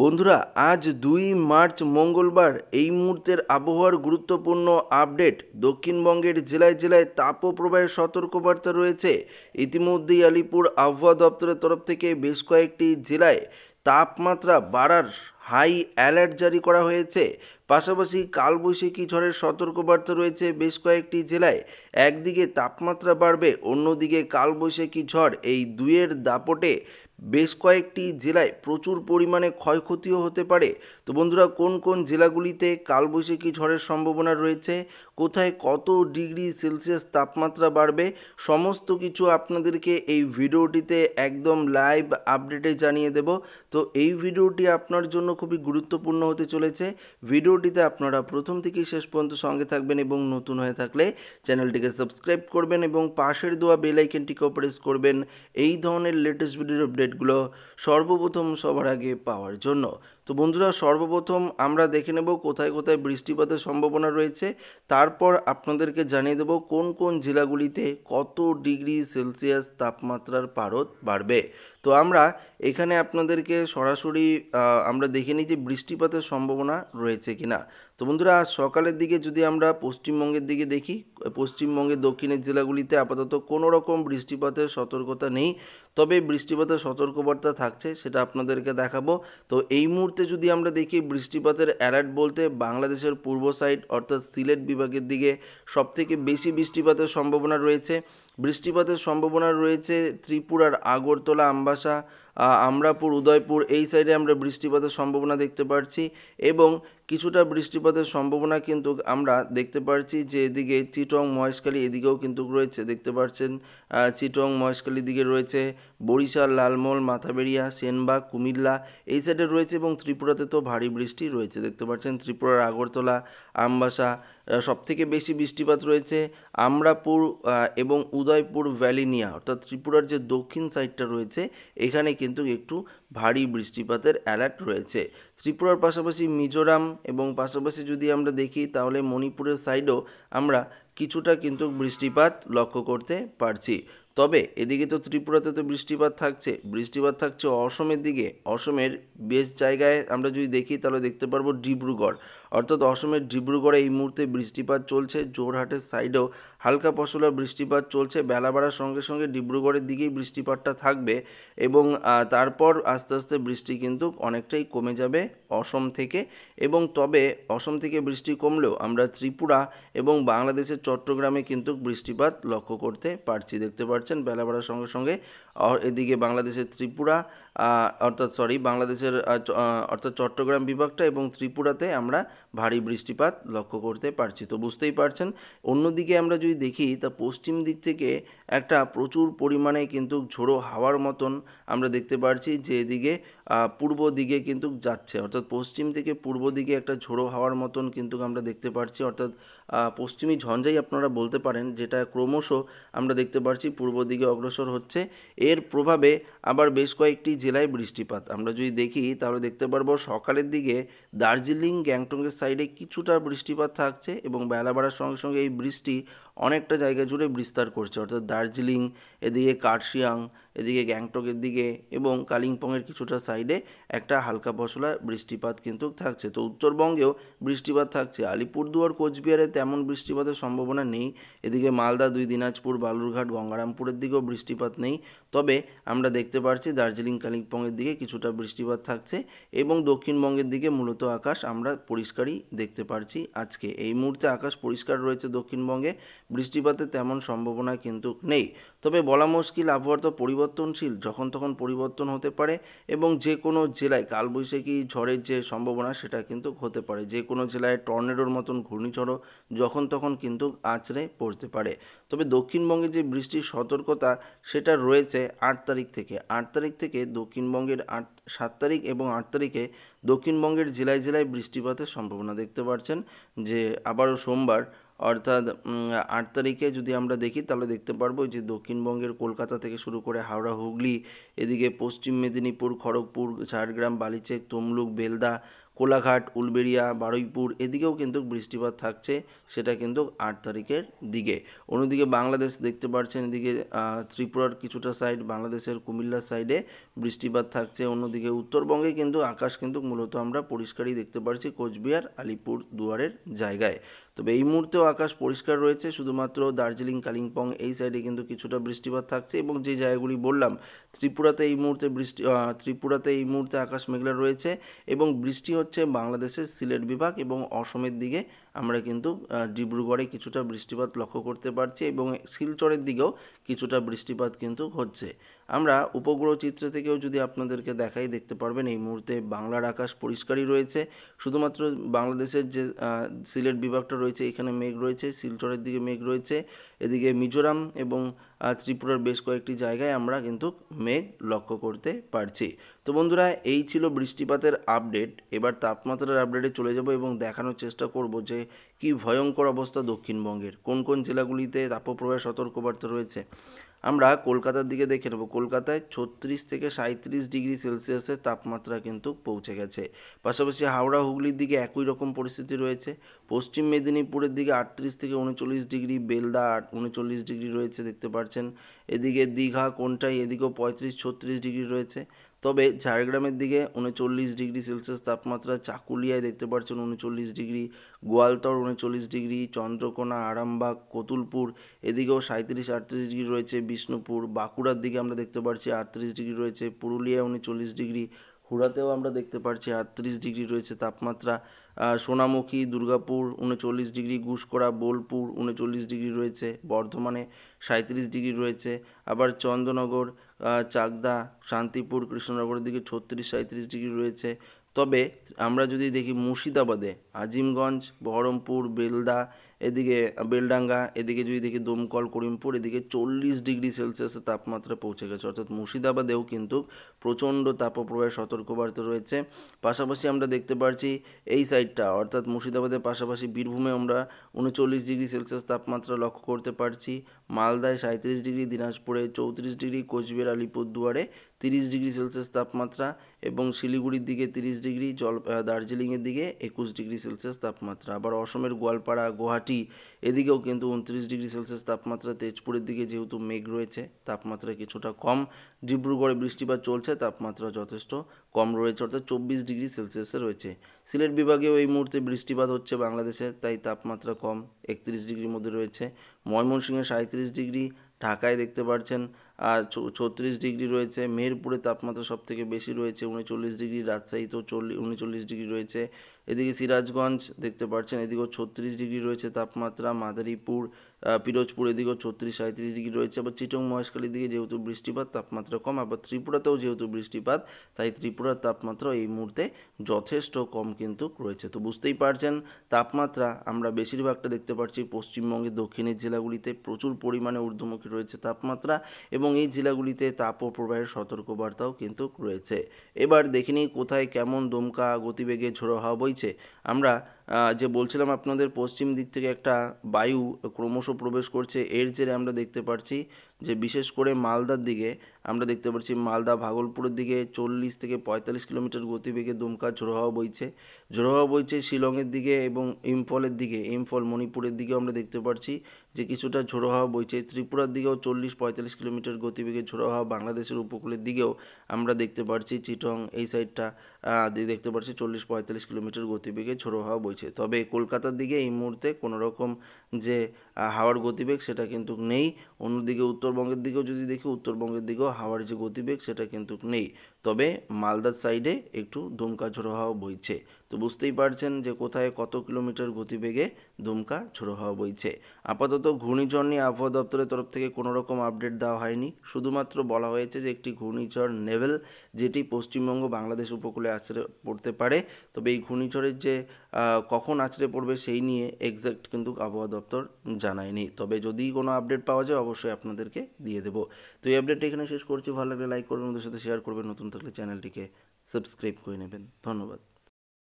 বন্ধুরা আজ দুই মার্চ মঙ্গলবার এই মুহূর্তের আবহাওয়ার গুরুত্বপূর্ণ আপডেট দক্ষিণবঙ্গের জেলায় জেলায় তাপপ্রবাহের সতর্কবার্তা রয়েছে ইতিমধ্যেই আলিপুর আবহাওয়া দপ্তরের তরফ থেকে বেশ কয়েকটি জেলায় তাপমাত্রা বাড়ার হাই অ্যালার্ট জারি করা হয়েছে পাশাপাশি কালবৈশাখী ঝড়ের সতর্কবার্তা রয়েছে বেশ কয়েকটি জেলায় একদিকে তাপমাত্রা বাড়বে অন্যদিকে কালবৈশাখী ঝড় এই দুয়ের দাপটে বেশ কয়েকটি জেলায় প্রচুর পরিমাণে ক্ষয়ক্ষতিও হতে পারে তো বন্ধুরা কোন কোন জেলাগুলিতে কালবৈশাখী ঝড়ের সম্ভাবনা রয়েছে কোথায় কত ডিগ্রি সেলসিয়াস তাপমাত্রা বাড়বে সমস্ত কিছু আপনাদেরকে এই ভিডিওটিতে একদম লাইভ আপডেটে জানিয়ে দেব তো এই ভিডিওটি আপনার জন্য খুবই গুরুত্বপূর্ণ হতে চলেছে ভিডিওটিতে আপনারা প্রথম থেকে শেষ পর্যন্ত সঙ্গে থাকবেন এবং নতুন হয়ে থাকলে চ্যানেলটিকে সাবস্ক্রাইব করবেন এবং পাশের দেওয়া বেল আইকনটিকেও প্রেস করবেন এই ধরনের লেটেস্ট ভিডিওর আপডেটগুলো সর্বপ্রথম সবার আগে পাওয়ার জন্য তো বন্ধুরা সর্বপ্রথম আমরা দেখে নেব কোথায় কোথায় বৃষ্টিপাতের সম্ভাবনা রয়েছে তারপর আপনাদেরকে জানিয়ে দেব কোন কোন জেলাগুলিতে কত ডিগ্রি সেলসিয়াস তাপমাত্রার পারদ বাড়বে তো আমরা এখানে আপনাদেরকে সরাসরি আমরা দেখে নিই যে বৃষ্টিপাতের সম্ভাবনা রয়েছে কিনা তো বন্ধুরা সকালের দিকে যদি আমরা পশ্চিমবঙ্গের দিকে দেখি পশ্চিমবঙ্গের দক্ষিণের জেলাগুলিতে আপাতত কোনো রকম বৃষ্টিপাতের সতর্কতা নেই তবে বৃষ্টিপাতের সতর্কবার্তা থাকছে সেটা আপনাদেরকে দেখাবো তো এই মুহূর্তে যদি আমরা দেখি বৃষ্টিপাতের অ্যালার্ট বলতে বাংলাদেশের পূর্ব সাইড অর্থাৎ সিলেট বিভাগের দিকে সবথেকে বেশি বৃষ্টিপাতের সম্ভাবনা রয়েছে বৃষ্টিপাতের সম্ভাবনা রয়েছে ত্রিপুরার আগরতলা আমবাসা আমরাপুর উদয়পুর এই সাইডে আমরা বৃষ্টিপাতের সম্ভাবনা দেখতে পাচ্ছি এবং কিছুটা বৃষ্টিপাতের সম্ভাবনা কিন্তু আমরা দেখতে পাচ্ছি যে এদিকে চিটং মহেশখালী এদিকেও কিন্তু রয়েছে দেখতে পাচ্ছেন চিটং মহেশখালীর দিকে রয়েছে বরিশাল লালমল মাথাবেড়িয়া সেনবাগ কুমিল্লা এই সাইডে রয়েছে এবং ত্রিপুরাতে তো ভারী বৃষ্টি রয়েছে দেখতে পাচ্ছেন ত্রিপুরার আগরতলা আমবাসা সবথেকে বেশি বৃষ্টিপাত রয়েছে আমরাপুর এবং উদয়পুর ভ্যালিনিয়া অর্থাৎ ত্রিপুরার যে দক্ষিণ সাইডটা রয়েছে এখানে কিন্তু একটু ভারী বৃষ্টিপাতের অ্যালার্ট রয়েছে ত্রিপুরার পাশাপাশি মিজোরাম এবং পাশাপাশি যদি আমরা দেখি তাহলে মণিপুরের সাইডও আমরা কিছুটা কিন্তু বৃষ্টিপাত লক্ষ্য করতে পারছি তবে এদিকে তো ত্রিপুরাতে তো বৃষ্টিপাত থাকছে বৃষ্টিপাত থাকছে অসমের দিকে অসমের বেশ জায়গায় আমরা যদি দেখি তাহলে দেখতে পারবো ডিব্রুগড় অর্থাৎ অসমের ডিব্রুগড়ে এই মুহূর্তে বৃষ্টিপাত চলছে জোরহাটের সাইডেও হালকা পশলা বৃষ্টিপাত চলছে বেলা বাড়ার সঙ্গে সঙ্গে ডিব্রুগড়ের দিকেই বৃষ্টিপাতটা থাকবে এবং তারপর আস্তে আস্তে বৃষ্টি কিন্তু অনেকটাই কমে যাবে অসম থেকে এবং তবে অসম থেকে বৃষ্টি কমলেও আমরা ত্রিপুরা এবং বাংলাদেশের চট্টগ্রামে কিন্তু বৃষ্টিপাত লক্ষ্য করতে পারছি দেখতে পাচ্ছি পারছেন বেলা বাড়ার সঙ্গে সঙ্গে এদিকে বাংলাদেশের ত্রিপুরা অর্থাৎ সরি বাংলাদেশের অর্থাৎ চট্টগ্রাম বিভাগটা এবং ত্রিপুরাতে আমরা ভারী বৃষ্টিপাত লক্ষ্য করতে পারছি তো বুঝতেই পারছেন অন্যদিকে আমরা যদি দেখি তা পশ্চিম দিক থেকে একটা প্রচুর পরিমাণে কিন্তু ঝোড়ো হাওয়ার মতন আমরা দেখতে পারছি যে এদিকে পূর্ব দিকে কিন্তু যাচ্ছে অর্থাৎ পশ্চিম থেকে পূর্ব দিকে একটা ঝোড়ো হাওয়ার মতন কিন্তু আমরা দেখতে পারছি অর্থাৎ পশ্চিমী ঝঞ্ঝাই আপনারা বলতে পারেন যেটা ক্রমশ আমরা দেখতে পারছি পূর্ব দিকে অগ্রসর হচ্ছে এর প্রভাবে আবার বেশ কয়েকটি জেলায় বৃষ্টিপাত আমরা যদি দেখি তাহলে দেখতে পারবো সকালের দিকে দার্জিলিং গ্যাংটকের সাইডে কিছুটা বৃষ্টিপাত থাকছে এবং বেলা বাড়ার সঙ্গে সঙ্গে এই বৃষ্টি অনেকটা জায়গা জুড়ে বিস্তার করছে অর্থাৎ দার্জিলিং এদিকে কার্শিয়াং এদিকে গ্যাংটকের দিকে এবং কালিম্পংয়ের কিছুটা সাইডে একটা হালকা ফসলা বৃষ্টিপাত কিন্তু থাকছে তো উত্তরবঙ্গেও বৃষ্টিপাত থাকছে আলিপুরদুয়ার কোচবিহারে তেমন বৃষ্টিপাতের সম্ভাবনা নেই এদিকে মালদা দুই দিনাজপুর বালুরঘাট গঙ্গারামপুরের দিকেও বৃষ্টিপাত নেই তবে আমরা দেখতে পাচ্ছি দার্জিলিং কালিম্পংয়ের দিকে কিছুটা বৃষ্টিপাত থাকছে এবং দক্ষিণবঙ্গের দিকে মূলত আকাশ আমরা পরিষ্কারই দেখতে পারছি আজকে এই মুহূর্তে আকাশ পরিষ্কার রয়েছে দক্ষিণবঙ্গে বৃষ্টিপাতের তেমন সম্ভাবনা কিন্তু নেই তবে বলা মুশকিল আবহাওয়ার তো পরিবর্তন পরিবর্তনশীল যখন তখন পরিবর্তন হতে পারে এবং যে কোনো জেলায় কালবৈশাখী ঝড়ের যে সম্ভাবনা সেটা কিন্তু হতে পারে যে কোনো জেলায় টর্নেডোর মতন ঘূর্ণিঝড়ও যখন তখন কিন্তু আঁচড়ে পড়তে পারে তবে দক্ষিণবঙ্গে যে বৃষ্টির সতর্কতা সেটা রয়েছে আট তারিখ থেকে আট তারিখ থেকে দক্ষিণবঙ্গের আট সাত তারিখ এবং আট তারিখে দক্ষিণবঙ্গের জেলায় জেলায় বৃষ্টিপাতের সম্ভাবনা দেখতে পাচ্ছেন যে আবারও সোমবার অর্থাৎ আট তারিখে যদি আমরা দেখি তাহলে দেখতে পারবো যে দক্ষিণবঙ্গের কলকাতা থেকে শুরু করে হাওড়া হুগলি এদিকে পশ্চিম মেদিনীপুর খড়গপুর ঝাড়গ্রাম বালিচেক তমলুক বেলদা কোলাঘাট উলবেড়িয়া বারুইপুর এদিকেও কিন্তু বৃষ্টিপাত থাকছে সেটা কিন্তু আট তারিখের দিকে অন্যদিকে বাংলাদেশ দেখতে পাচ্ছেন এদিকে ত্রিপুরার কিছুটা সাইড বাংলাদেশের কুমিল্লার সাইডে বৃষ্টিপাত থাকছে অন্যদিকে উত্তরবঙ্গে কিন্তু আকাশ কিন্তু মূলত আমরা পরিষ্কারই দেখতে পাচ্ছি কোচবিহার আলিপুর দুয়ারের জায়গায় তবে এই মুহূর্তেও আকাশ পরিষ্কার রয়েছে শুধুমাত্র দার্জিলিং কালিম্পং এই সাইডে কিন্তু কিছুটা বৃষ্টিপাত থাকছে এবং যে জায়গাগুলি বললাম ত্রিপুরাতে এই মুহূর্তে বৃষ্টি ত্রিপুরাতে এই মুহূর্তে আকাশ মেঘলা রয়েছে এবং বৃষ্টি হচ্ছে বাংলাদেশের সিলেট বিভাগ এবং অসমের দিকে আমরা কিন্তু ডিব্রুগড়ে কিছুটা বৃষ্টিপাত লক্ষ্য করতে পারছি এবং শিলচরের দিকেও কিছুটা বৃষ্টিপাত কিন্তু হচ্ছে আমরা উপগ্রহ চিত্র থেকেও যদি আপনাদেরকে দেখাই দেখতে পারবেন এই মুহূর্তে বাংলার আকাশ পরিষ্কারই রয়েছে শুধুমাত্র বাংলাদেশের যে সিলেট বিভাগটা রয়েছে এখানে মেঘ রয়েছে শিলচরের দিকে মেঘ রয়েছে এদিকে মিজোরাম এবং ত্রিপুরার বেশ কয়েকটি জায়গায় আমরা কিন্তু মেঘ লক্ষ্য করতে পারছি তো বন্ধুরা এই ছিল বৃষ্টিপাতের আপডেট এবার তাপমাত্রার আপডেটে চলে যাব এবং দেখানোর চেষ্টা করব যে কি ভয়ঙ্কর অবস্থা দক্ষিণবঙ্গের কোন কোন জেলাগুলিতে তাপপ্রবাহের সতর্কবার্তা রয়েছে আমরা কলকাতার দিকে দেখে নেব কলকাতায় ছত্রিশ থেকে সাঁত্রিশ ডিগ্রি সেলসিয়াসের তাপমাত্রা কিন্তু পৌঁছে গেছে পাশাপাশি হাওড়া হুগলির দিকে একই রকম পরিস্থিতি রয়েছে পশ্চিম মেদিনীপুরের দিকে আটত্রিশ থেকে উনচল্লিশ ডিগ্রি বেলদা আট উনচল্লিশ ডিগ্রি রয়েছে দেখতে পাচ্ছেন এদিকে দীঘা কোনটাই এদিকেও পঁয়ত্রিশ ছত্রিশ ডিগ্রি রয়েছে তবে ঝাড়গ্রামের দিকে উনচল্লিশ ডিগ্রি সেলসিয়াস তাপমাত্রা চাকুলিয়ায় দেখতে পাচ্ছেন উনচল্লিশ ডিগ্রি গোয়ালতর উনচল্লিশ ডিগ্রি চন্দ্রকোনা আরামবাগ কতুলপুর এদিকেও সাঁত্রিশ আটত্রিশ ডিগ্রি রয়েছে বিষ্ণুপুর বাঁকুড়ার দিকে আমরা দেখতে পাচ্ছি আটত্রিশ ডিগ্রি রয়েছে পুরুলিয়ায় উনচল্লিশ ডিগ্রি হুড়াতেও আমরা দেখতে পাচ্ছি আটত্রিশ ডিগ্রি রয়েছে তাপমাত্রা সোনামুখী দুর্গাপুর উনচল্লিশ ডিগ্রি ঘুষকরা বোলপুর উনচল্লিশ ডিগ্রি রয়েছে বর্ধমানে সাঁত্রিশ ডিগ্রি রয়েছে আবার চন্দ্রনগর চাকদা শান্তিপুর কৃষ্ণনগরের দিকে ছত্রিশ সাঁত্রিশ ডিগ্রি রয়েছে তবে আমরা যদি দেখি মুর্শিদাবাদে আজিমগঞ্জ বহরমপুর বেলদা এদিকে বেলডাঙ্গা এদিকে যদি দেখি দমকল করিমপুর এদিকে চল্লিশ ডিগ্রি সেলসিয়াসের তাপমাত্রা পৌঁছে গেছে অর্থাৎ মুর্শিদাবাদেও কিন্তু প্রচণ্ড তাপপ্রবাহের সতর্কবার্তা রয়েছে পাশাপাশি আমরা দেখতে পাচ্ছি এই সাইডটা অর্থাৎ মুর্শিদাবাদের পাশাপাশি বীরভূমে আমরা উনচল্লিশ ডিগ্রি সেলসিয়াস তাপমাত্রা লক্ষ্য করতে পারছি মালদায় সাঁত্রিশ ডিগ্রি দিনাজপুরে চৌত্রিশ ডিগ্রি কোচবিহার আলিপুরদুয়ারে তিরিশ ডিগ্রি সেলসিয়াস তাপমাত্রা এবং শিলিগুড়ির দিকে তিরিশ ডিগ্রি জল দার্জিলিংয়ের দিকে একুশ ডিগ্রি সেলসিয়াস তাপমাত্রা আবার অসমের গোয়ালপাড়া গুয়াহাটি বৃষ্টি এদিকেও কিন্তু উনত্রিশ ডিগ্রি সেলসিয়াস তাপমাত্রা তেজপুরের দিকে যেহেতু মেঘ রয়েছে তাপমাত্রা কিছুটা কম ডিব্রুগড়ে বৃষ্টিপাত চলছে তাপমাত্রা যথেষ্ট কম রয়েছে অর্থাৎ চব্বিশ ডিগ্রি সেলসিয়াসে রয়েছে সিলেট বিভাগেও এই মুহূর্তে বৃষ্টিপাত হচ্ছে বাংলাদেশে তাই তাপমাত্রা কম একত্রিশ ডিগ্রির মধ্যে রয়েছে ময়মনসিংহে সাঁত্রিশ ডিগ্রি ঢাকায় দেখতে পাচ্ছেন আর ছত্রিশ ডিগ্রি রয়েছে মেহেরপুরে তাপমাত্রা সব থেকে বেশি রয়েছে উনচল্লিশ ডিগ্রি রাজশাহীতেও চল্লিশ উনচল্লিশ ডিগ্রি রয়েছে এদিকে সিরাজগঞ্জ দেখতে পাচ্ছেন এদিকেও ছত্রিশ ডিগ্রি রয়েছে তাপমাত্রা মাদারীপুর পিরোজপুর এদিকেও ছত্রিশ সাঁত্রিশ ডিগ্রি রয়েছে আবার চিটং মহেশখালীর দিকে যেহেতু বৃষ্টিপাত তাপমাত্রা কম আবার ত্রিপুরাতেও যেহেতু বৃষ্টিপাত তাই ত্রিপুরার তাপমাত্রা এই মুহূর্তে যথেষ্ট কম কিন্তু রয়েছে তো বুঝতেই পারছেন তাপমাত্রা আমরা বেশিরভাগটা দেখতে পাচ্ছি পশ্চিমবঙ্গের দক্ষিণের জেলাগুলিতে প্রচুর পরিমাণে ঊর্ধ্বমুখী রয়েছে তাপমাত্রা এবং এবং এই জেলাগুলিতে তাপ ও প্রবাহের সতর্কবার্তাও কিন্তু রয়েছে এবার দেখে নিই কোথায় কেমন দমকা গতিবেগে ঝোড়ো হাওয়া বইছে আমরা যে বলছিলাম আপনাদের পশ্চিম দিক থেকে একটা বায়ু ক্রমশ প্রবেশ করছে এর জেরে আমরা দেখতে পাচ্ছি যে বিশেষ করে মালদার দিকে আমরা দেখতে পাচ্ছি মালদা ভাগলপুরের দিকে চল্লিশ থেকে পঁয়তাল্লিশ কিলোমিটার গতিবেগে দমকা ঝোড়ো হাওয়া বইছে ঝোড়ো হাওয়া বইছে শিলংয়ের দিকে এবং ইম্ফলের দিকে ইম্ফল মণিপুরের দিকেও আমরা দেখতে পাচ্ছি যে কিছুটা ঝোড়ো হাওয়া বইছে ত্রিপুরার দিকেও চল্লিশ পঁয়তাল্লিশ কিলোমিটার গতিবেগে ঝোড়ো হাওয়া বাংলাদেশের উপকূলের দিকেও আমরা দেখতে পারছি চিটং এই সাইডটা দেখতে পারছি চল্লিশ পঁয়তাল্লিশ কিলোমিটার গতিবেগে ঝোড়ো হাওয়া বইছে তবে কলকাতার দিকে এই মুহূর্তে কোনোরকম যে হাওয়ার গতিবেগ সেটা কিন্তু নেই অন্যদিকে উত্তরবঙ্গের দিকেও যদি দেখি উত্তরবঙ্গের দিকেও হাওয়ার যে গতিবেগ সেটা কিন্তু নেই তবে মালদার সাইডে একটু দুমকা ঝোড়ো হাওয়া বইছে তো বুঝতেই পারছেন যে কোথায় কত কিলোমিটার গতিবেগে দুমকা ছোড়ো হওয়া বইছে আপাতত ঘূর্ণিঝড় নিয়ে আবহাওয়া দপ্তরের তরফ থেকে কোনোরকম আপডেট দেওয়া হয়নি শুধুমাত্র বলা হয়েছে যে একটি ঘূর্ণিঝড় নেভেল যেটি পশ্চিমবঙ্গ বাংলাদেশ উপকূলে আছড়ে পড়তে পারে তবে এই ঘূর্ণিঝড়ের যে কখন আছড়ে পড়বে সেই নিয়ে এক্স্যাক্ট কিন্তু আবহাওয়া দপ্তর জানায়নি তবে যদি কোনো আপডেট পাওয়া যায় অবশ্যই আপনাদেরকে দিয়ে দেবো তো এই আপডেটটি এখানে শেষ করছি ভালো লাগলে লাইক করবেন ওদের সাথে শেয়ার করবেন নতুন থাকলে চ্যানেলটিকে সাবস্ক্রাইব করে নেবেন ধন্যবাদ